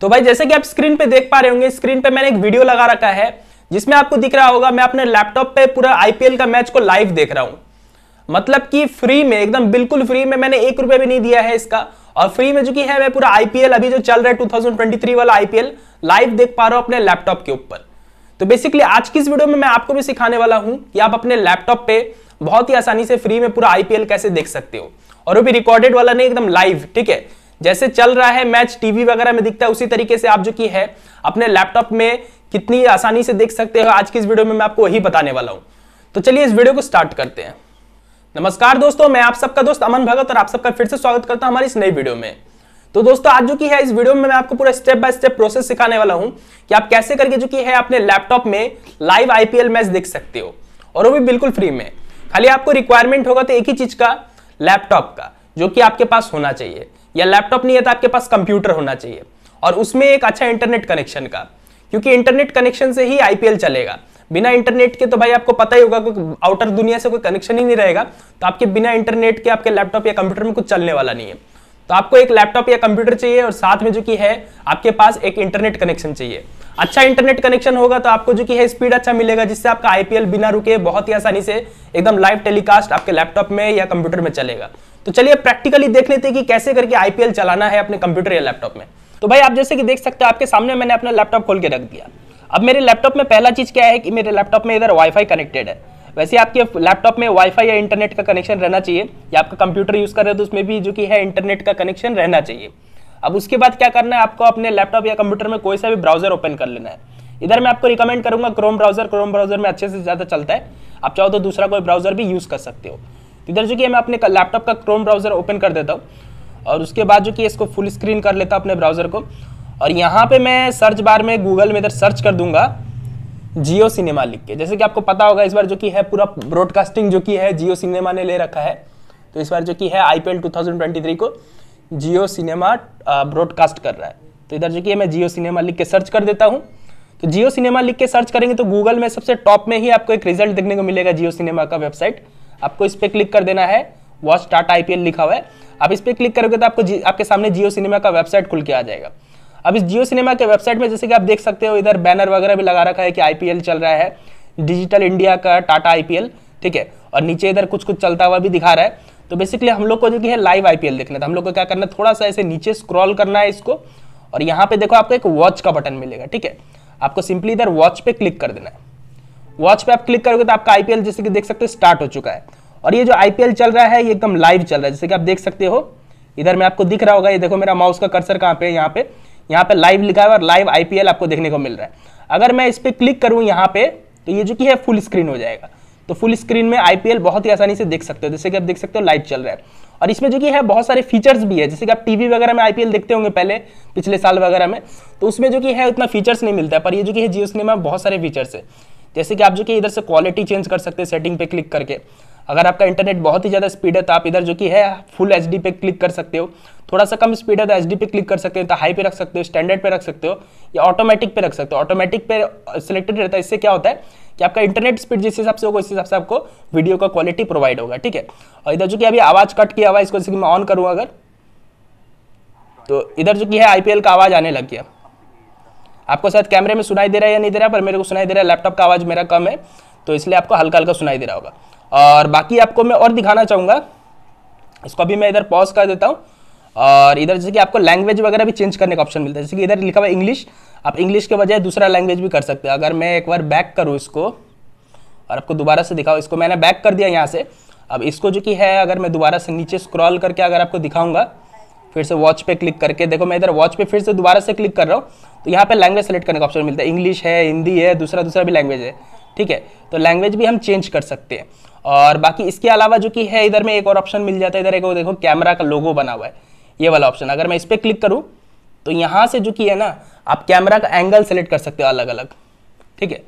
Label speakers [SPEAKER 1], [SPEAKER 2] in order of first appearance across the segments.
[SPEAKER 1] तो भाई जैसे कि आप स्क्रीन पे देख पा रहे होंगे स्क्रीन पे मैंने एक वीडियो लगा रखा है जिसमें आपको दिख रहा होगा मैं अपने लैपटॉप पे पूरा आईपीएल का मैच को लाइव देख रहा हूं मतलब कि फ्री में एकदम बिल्कुल फ्री में मैंने एक रुपया भी नहीं दिया है इसका और फ्री में जो कि है मैं पूरा आईपीएल अभी जो चल रहा है 2023 वाला आईपीएल लाइव देख पा रहा हूं अपने लैपटॉप के ऊपर तो बेसिकली आज की इस वीडियो में मैं आपको भी सिखाने वाला हूं कि आप अपने लैपटॉप पे बहुत ही आसानी से फ्री में पूरा आईपीएल कैसे देख सकते हो और वो भी रिकॉर्डेड वाला नहीं एकदम लाइव ठीक है जैसे चल रहा है मैच टीवी वगैरह में दिखता है उसी तरीके से आप जो की है अपने लैपटॉप में कितनी आसानी से देख सकते हो आज की इस वीडियो में मैं आपको वही बताने वाला हूँ तो चलिए इस वीडियो को स्टार्ट करते हैं नमस्कार दोस्तों मैं आप सबका दोस्त अमन भगत और आप सबका फिर से स्वागत करता हूं हमारी इस नई वीडियो में तो दोस्तों आज जो की है इस वीडियो में मैं आपको पूरा स्टेप बाय स्टेप प्रोसेस सिखाने वाला हूं कि आप कैसे करके जो की है अपने लैपटॉप में लाइव आईपीएल मैच देख सकते हो और वो भी बिल्कुल फ्री में खाली आपको रिक्वायरमेंट होगा तो एक ही चीज का लैपटॉप का जो कि आपके पास होना चाहिए या लैपटॉप नहीं है तो आपके पास कंप्यूटर होना चाहिए और उसमें एक अच्छा इंटरनेट कनेक्शन का क्योंकि इंटरनेट कनेक्शन से ही आईपीएल चलेगा बिना इंटरनेट के तो भाई आपको पता ही होगा कि आउटर दुनिया से कोई कनेक्शन ही नहीं रहेगा तो आपके बिना इंटरनेट के आपके लैपटॉप या कंप्यूटर में कुछ चलने वाला नहीं है तो आपको एक लैपटॉप या कंप्यूटर चाहिए और साथ में जो कि है आपके पास एक इंटरनेट कनेक्शन चाहिए अच्छा इंटरनेट कनेक्शन होगा तो आपको जो कि है स्पीड अच्छा मिलेगा जिससे आपका आईपीएल बिना रुके बहुत ही आसानी से एकदम लाइव टेलीकास्ट आपके लैपटॉप में या कंप्यूटर में चलेगा तो चलिए प्रैक्टिकली देख लेते हैं कि कैसे करके आईपीएल चलाना है अपने कंप्यूटर या लैपटॉप में तो भाई आप जैसे कि देख सकते हो आपके सामने मैंने अपना लैपटॉप खोल के रख दिया अब मेरे लैपटॉप में पहला चीज़ क्या है कि मेरे लैपटॉप में इधर वाईफाई कनेक्टेड है वैसे आपके लैपटॉप में वाईफाई या इंटरनेट का कनेक्शन रहना चाहिए या आपका कंप्यूटर यूज़ कर रहे हो तो उसमें भी जो कि है इंटरनेट का कनेक्शन रहना चाहिए अब उसके बाद क्या करना है आपको अपने लैपटॉप या कंप्यूटर में कोई सा भी ब्राउजर ओपन कर लेना है इधर मैं आपको रिकमेंड करूंगा क्रोम ब्राउजर क्रोम ब्राउजर में अच्छे से ज़्यादा चलता है आप चाहो तो दूसरा कोई ब्राउजर भी यूज़ कर सकते हो इधर जो कि मैं अपने लैपटॉप का क्रोम ब्राउज़र ओपन कर देता हूँ और उसके बाद जो कि इसको फुल स्क्रीन कर लेता हूँ अपने ब्राउज़र को और यहाँ पे मैं सर्च बार में गूगल में इधर सर्च कर दूंगा जियो सिनेमा लिख के जैसे कि आपको पता होगा इस बार जो कि है पूरा ब्रॉडकास्टिंग जो कि है जियो सिनेमा ने ले रखा है तो इस बार जो कि है आई पी को जियो सिनेमा ब्रॉडकास्ट कर रहा है तो इधर जो कि मैं जियो सिनेमा लिख के सर्च कर देता हूँ तो जियो सिनेमा लिख के सर्च करेंगे तो गूगल में सबसे टॉप में ही आपको एक रिजल्ट देखने को मिलेगा जियो सिनेमा का वेबसाइट आपको इस पर क्लिक कर देना है वॉच टाटा आई लिखा हुआ है आप इस पर क्लिक करोगे तो आपको आपके सामने जियो सिनेमा का वेबसाइट खुल के आ जाएगा अब इस जियो सिनेमा के वेबसाइट में जैसे कि आप देख सकते हो इधर बैनर वगैरह भी लगा रखा है कि आई चल रहा है डिजिटल इंडिया का टाटा आई ठीक है और नीचे इधर कुछ कुछ चलता हुआ भी दिखा रहा है तो बेसिकली हम लोग को जो कि है लाइव आईपीएल देखना था हम लोग को क्या करना है थोड़ा सा ऐसे नीचे स्क्रॉल करना है इसको और यहाँ पे देखो आपको एक वॉच का बटन मिलेगा ठीक है आपको सिंपली इधर वॉच पे क्लिक कर देना है वॉच पे आप क्लिक करोगे तो आपका आईपीएल जैसे कि देख सकते हो स्टार्ट हो चुका है और ये जो आईपीएल चल रहा है ये एकदम लाइव चल रहा है जैसे कि आप देख सकते हो इधर में आपको दिख रहा होगा ये देखो मेरा माउस का कर्सर कहाँ पे यहाँ पे यहाँ पे लाइव लिखा है और लाइव आईपीएल आपको देखने को मिल रहा है अगर मैं इस पर क्लिक करूँ यहाँ पे तो ये जो कि है फुल स्क्रीन हो जाएगा तो फुल स्क्रीन में आईपीएल बहुत ही आसानी से देख सकते हो जैसे कि आप देख सकते हो लाइव चल रहा है और इसमें जो कि है बहुत सारे फीचर्स भी है जैसे कि आप टीवी वगैरह में आईपीएल देखते होंगे पहले पिछले साल वगैरह में तो उसमें जो कि है उतना फीचर्स नहीं मिलता है पर ये जो कि है जियो सिनेमा बहुत सारे फीचर्स है जैसे कि आप जो कि इधर से क्वालिटी चेंज कर सकते हैं सेटिंग पे क्लिक करके अगर आपका इंटरनेट बहुत ही ज़्यादा स्पीड है तो आप इधर जो कि है फुल एच पे क्लिक कर सकते हो थोड़ा सा कम स्पीड है तो एच पे क्लिक कर सकते हो तो हाई पे रख सकते हो स्टैंडर्ड पे रख सकते हो या ऑटोमेटिक पे रख सकते हो ऑटोमेटिक पे सिलेक्टेड रहता है इससे क्या होता है कि आपका इंटरनेट स्पीड जिस हिसाब से होगा उस हिसाब से आपको वीडियो का क्वालिटी प्रोवाइड होगा ठीक है और इधर जो कि अभी आवाज़ कट किया आवाज़ को इसको जैसे मैं ऑन करूँगा अगर तो इधर जो कि है आई का आवाज़ आने लग गया आपको शायद कैमरे में सुनाई दे रहा है या नहीं दे रहा पर मेरे को सुनाई दे रहा है लैपटॉप का आवाज़ मेरा कम है तो इसलिए आपको हल्का हल्का सुनाई दे रहा होगा और बाकी आपको मैं और दिखाना चाहूँगा इसको अभी मैं इधर पॉज कर देता हूँ और इधर जैसे कि आपको लैंग्वेज वगैरह भी चेंज करने का ऑप्शन मिलता है जैसे कि इधर लिखा हुआ इंग्लिश आप इंग्लिश के बजाय दूसरा लैंग्वेज भी कर सकते हो अगर मैं एक बार बैक करूँ इसको और आपको दोबारा से दिखाऊँ इसको मैंने बैक कर दिया यहाँ से अब इसको जो कि है अगर मैं दोबारा से नीचे स्क्रॉल करके अगर आपको दिखाऊँगा फिर से वॉच पे क्लिक करके देखो मैं इधर वॉच पे फिर से दोबारा से क्लिक कर रहा हूँ तो यहाँ पे लैंग्वेज सेलेक्ट करने का ऑप्शन मिलता है इंग्लिश है हिंदी है दूसरा दूसरा भी लैंग्वेज है ठीक है तो लैंग्वेज भी हम चेंज कर सकते हैं और बाकी इसके अलावा जो कि है इधर में एक और ऑप्शन मिल जाता है इधर एक और देखो कैमरा का लोगो बना हुआ है ये वाला ऑप्शन अगर मैं इस पर क्लिक करूँ तो यहाँ से जो कि है ना आप कैमरा का एंगल सेलेक्ट कर सकते हो अलग अलग ठीक है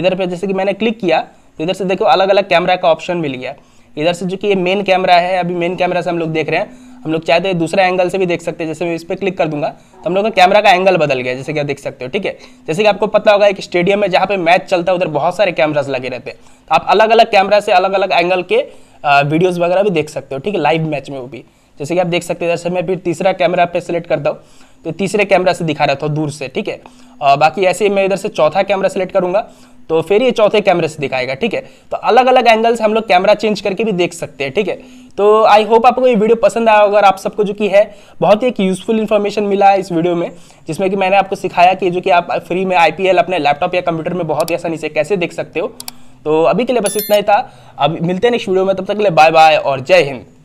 [SPEAKER 1] इधर पर जैसे कि मैंने क्लिक किया तो इधर से देखो अलग अलग कैमरा का ऑप्शन मिल गया इधर से जो कि ये मेन कैमरा है अभी मेन कैमरा से हम लोग देख रहे हैं हम लोग चाहे तो दूसरे एंगल से भी देख सकते हैं जैसे मैं इस पर क्लिक कर दूंगा तो हम लोग का कैमरा का एंगल बदल गया जैसे कि आप देख सकते हो ठीक है जैसे कि आपको पता होगा एक स्टेडियम में जहाँ पे मैच चलता है उधर बहुत सारे कैमराज लगे रहते हैं तो आप अलग अलग कैमरा से अलग अलग एंगल के वीडियोज वगैरह भी देख सकते हो ठीक है लाइव मैच में वो भी जैसे कि आप देख सकते हैं जैसे मैं फिर तीसरा कैमरा पे सेलेक्ट करता हूँ तो तीसरे कैमरा से दिखा रहा था दूर से ठीक है बाकी ऐसे ही मैं इधर से चौथा कैमरा सेलेक्ट करूंगा तो फिर ये चौथे कैमरे से दिखाएगा ठीक है तो अलग अलग एंगल से हम लोग कैमरा चेंज करके भी देख सकते हैं ठीक है तो आई होप आपको ये वीडियो पसंद आया होगा आप सबको जो कि है बहुत ही एक यूजफुल इन्फॉर्मेशन मिला है इस वीडियो में जिसमें कि मैंने आपको सिखाया कि जो कि आप फ्री में आई अपने लैपटॉप या कंप्यूटर में बहुत ही आसानी से कैसे देख सकते हो तो अभी के लिए बस इतना ही था अब मिलते हैं नेक्स्ट वीडियो में तब तक के लिए बाय बाय और जय हिंद